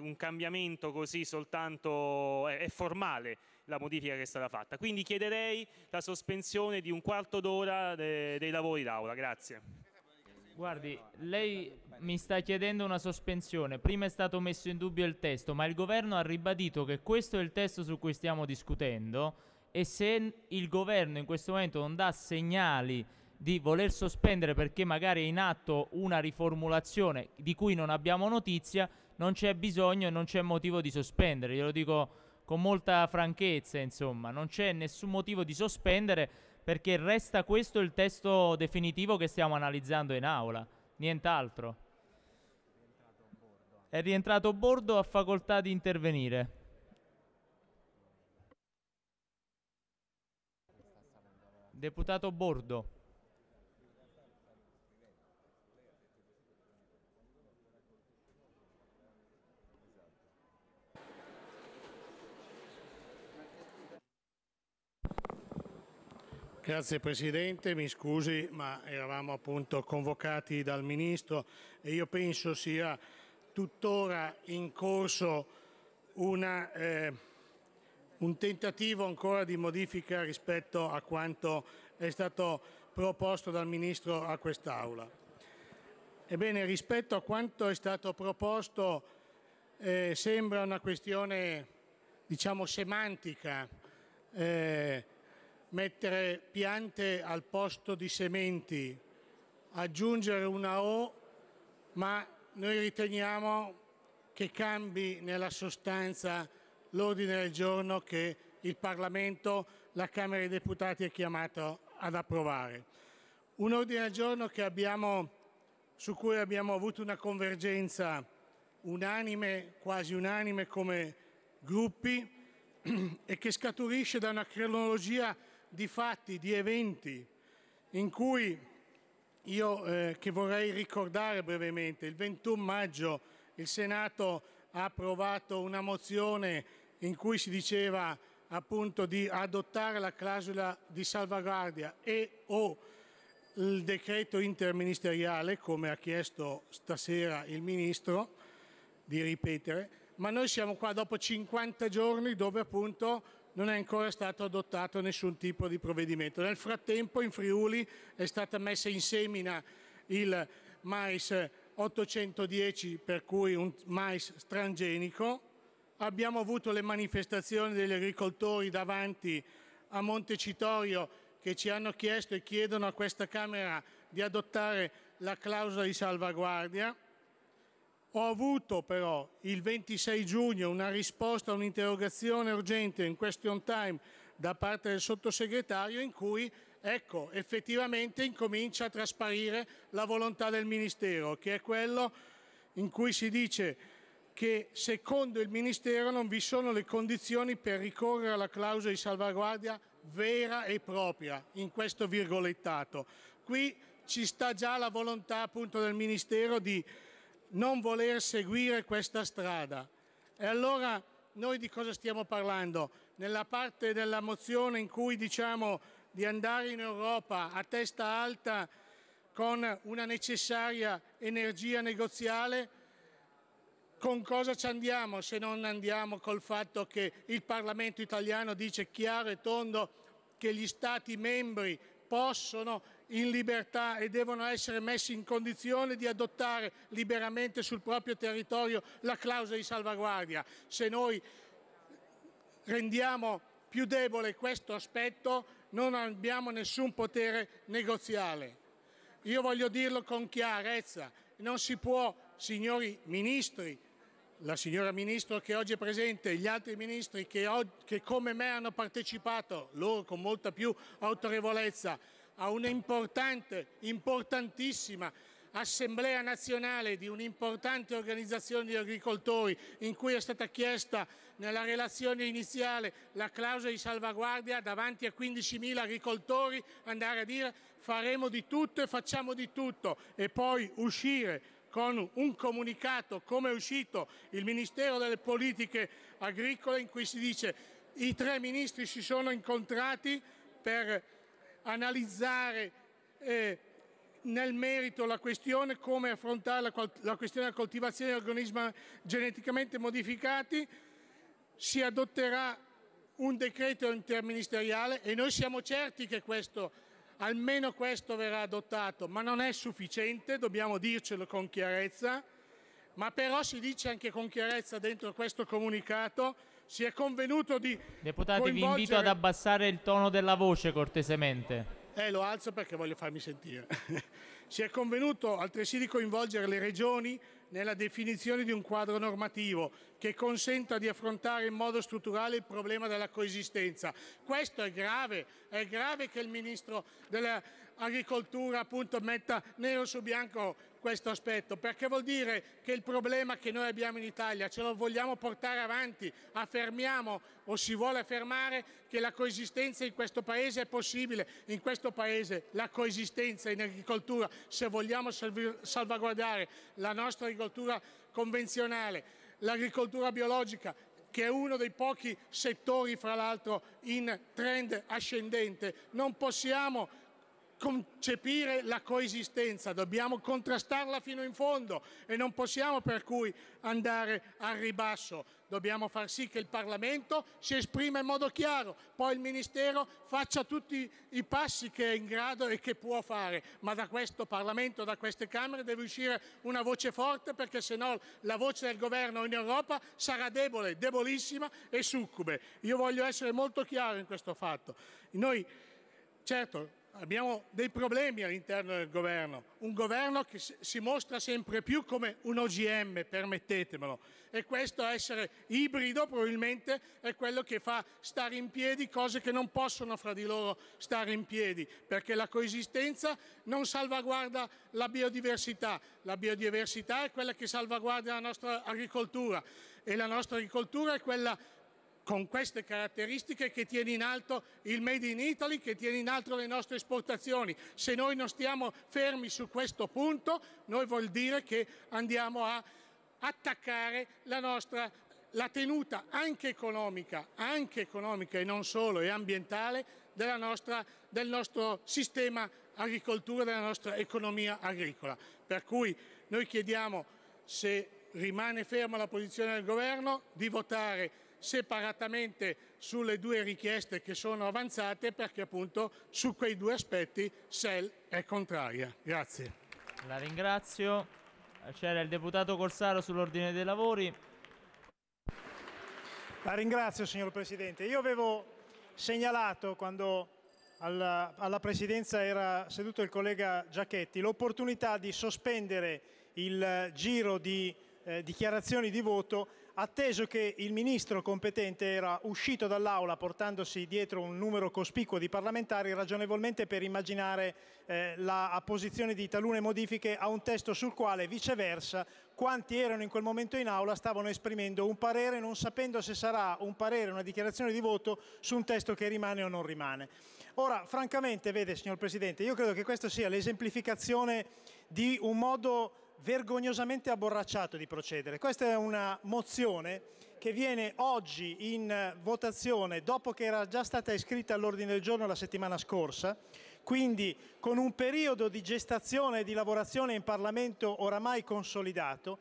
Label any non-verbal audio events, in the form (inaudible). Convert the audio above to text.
un cambiamento così soltanto è, è formale la modifica che è stata fatta. Quindi chiederei la sospensione di un quarto d'ora de, dei lavori d'Aula. Grazie. Guardi, lei mi sta chiedendo una sospensione. Prima è stato messo in dubbio il testo, ma il governo ha ribadito che questo è il testo su cui stiamo discutendo e se il governo in questo momento non dà segnali di voler sospendere perché magari è in atto una riformulazione di cui non abbiamo notizia, non c'è bisogno e non c'è motivo di sospendere, glielo dico con molta franchezza, insomma, non c'è nessun motivo di sospendere perché resta questo il testo definitivo che stiamo analizzando in aula, nient'altro. È rientrato Bordo, ha facoltà di intervenire. Deputato Bordo. Grazie Presidente, mi scusi ma eravamo appunto convocati dal Ministro e io penso sia tuttora in corso una, eh, un tentativo ancora di modifica rispetto a quanto è stato proposto dal Ministro a quest'Aula. Ebbene, rispetto a quanto è stato proposto eh, sembra una questione diciamo semantica eh, mettere piante al posto di sementi, aggiungere una O, ma noi riteniamo che cambi nella sostanza l'ordine del giorno che il Parlamento, la Camera dei Deputati è chiamato ad approvare. Un ordine del giorno abbiamo, su cui abbiamo avuto una convergenza unanime, quasi unanime come gruppi (clears throat) e che scaturisce da una cronologia di fatti, di eventi in cui io eh, che vorrei ricordare brevemente, il 21 maggio il Senato ha approvato una mozione in cui si diceva appunto di adottare la clausola di salvaguardia e o il decreto interministeriale, come ha chiesto stasera il Ministro di ripetere, ma noi siamo qua dopo 50 giorni dove appunto non è ancora stato adottato nessun tipo di provvedimento. Nel frattempo in Friuli è stata messa in semina il mais 810 per cui un mais strangenico. Abbiamo avuto le manifestazioni degli agricoltori davanti a Montecitorio che ci hanno chiesto e chiedono a questa Camera di adottare la clausola di salvaguardia. Ho avuto però il 26 giugno una risposta a un'interrogazione urgente in question time da parte del sottosegretario in cui ecco, effettivamente incomincia a trasparire la volontà del Ministero, che è quello in cui si dice che secondo il Ministero non vi sono le condizioni per ricorrere alla clausola di salvaguardia vera e propria in questo virgolettato. Qui ci sta già la volontà appunto del Ministero di non voler seguire questa strada. E allora noi di cosa stiamo parlando? Nella parte della mozione in cui diciamo di andare in Europa a testa alta con una necessaria energia negoziale, con cosa ci andiamo se non andiamo col fatto che il Parlamento italiano dice chiaro e tondo che gli Stati membri possono in libertà e devono essere messi in condizione di adottare liberamente sul proprio territorio la clausola di salvaguardia. Se noi rendiamo più debole questo aspetto non abbiamo nessun potere negoziale. Io voglio dirlo con chiarezza, non si può, signori ministri, la signora Ministro che oggi è presente, gli altri ministri che, che come me hanno partecipato, loro con molta più autorevolezza, a un'importante, importantissima assemblea nazionale di un'importante organizzazione di agricoltori in cui è stata chiesta nella relazione iniziale la clausola di salvaguardia davanti a 15.000 agricoltori andare a dire faremo di tutto e facciamo di tutto e poi uscire con un comunicato come è uscito il Ministero delle Politiche Agricole in cui si dice i tre ministri si sono incontrati per analizzare eh, nel merito la questione, come affrontare la, la questione della coltivazione di organismi geneticamente modificati, si adotterà un decreto interministeriale e noi siamo certi che questo, almeno questo verrà adottato, ma non è sufficiente, dobbiamo dircelo con chiarezza, ma però si dice anche con chiarezza dentro questo comunicato si è convenuto di Deputati, coinvolgere... vi invito ad abbassare il tono della voce cortesemente. Eh, lo alzo perché voglio farmi sentire. (laughs) si è convenuto altresì di coinvolgere le regioni nella definizione di un quadro normativo che consenta di affrontare in modo strutturale il problema della coesistenza. Questo è grave, è grave che il Ministro della, agricoltura appunto metta nero su bianco questo aspetto, perché vuol dire che il problema che noi abbiamo in Italia ce lo vogliamo portare avanti, affermiamo o si vuole affermare che la coesistenza in questo Paese è possibile, in questo Paese la coesistenza in agricoltura, se vogliamo salvaguardare la nostra agricoltura convenzionale, l'agricoltura biologica, che è uno dei pochi settori, fra l'altro, in trend ascendente, non possiamo concepire la coesistenza, dobbiamo contrastarla fino in fondo e non possiamo per cui andare al ribasso. Dobbiamo far sì che il Parlamento si esprima in modo chiaro, poi il Ministero faccia tutti i passi che è in grado e che può fare, ma da questo Parlamento, da queste Camere deve uscire una voce forte perché se no la voce del governo in Europa sarà debole, debolissima e succube. Io voglio essere molto chiaro in questo fatto. Noi, certo, Abbiamo dei problemi all'interno del governo, un governo che si mostra sempre più come un OGM, permettetemelo, e questo essere ibrido probabilmente è quello che fa stare in piedi cose che non possono fra di loro stare in piedi, perché la coesistenza non salvaguarda la biodiversità, la biodiversità è quella che salvaguarda la nostra agricoltura e la nostra agricoltura è quella con queste caratteristiche che tiene in alto il Made in Italy, che tiene in alto le nostre esportazioni. Se noi non stiamo fermi su questo punto, noi vuol dire che andiamo a attaccare la nostra la tenuta anche economica, anche economica e non solo, e ambientale nostra, del nostro sistema agricoltura, della nostra economia agricola. Per cui noi chiediamo, se rimane ferma la posizione del Governo, di votare separatamente sulle due richieste che sono avanzate perché appunto su quei due aspetti SEL è contraria. Grazie. La ringrazio. C'era il deputato Corsaro sull'ordine dei lavori. La ringrazio signor Presidente. Io avevo segnalato quando alla, alla Presidenza era seduto il collega Giachetti l'opportunità di sospendere il giro di eh, dichiarazioni di voto atteso che il ministro competente era uscito dall'aula portandosi dietro un numero cospicuo di parlamentari ragionevolmente per immaginare eh, la apposizione di talune modifiche a un testo sul quale viceversa quanti erano in quel momento in aula stavano esprimendo un parere non sapendo se sarà un parere, una dichiarazione di voto su un testo che rimane o non rimane. Ora, francamente, vede signor Presidente, io credo che questa sia l'esemplificazione di un modo vergognosamente abborracciato di procedere. Questa è una mozione che viene oggi in eh, votazione dopo che era già stata iscritta all'ordine del giorno la settimana scorsa, quindi con un periodo di gestazione e di lavorazione in Parlamento oramai consolidato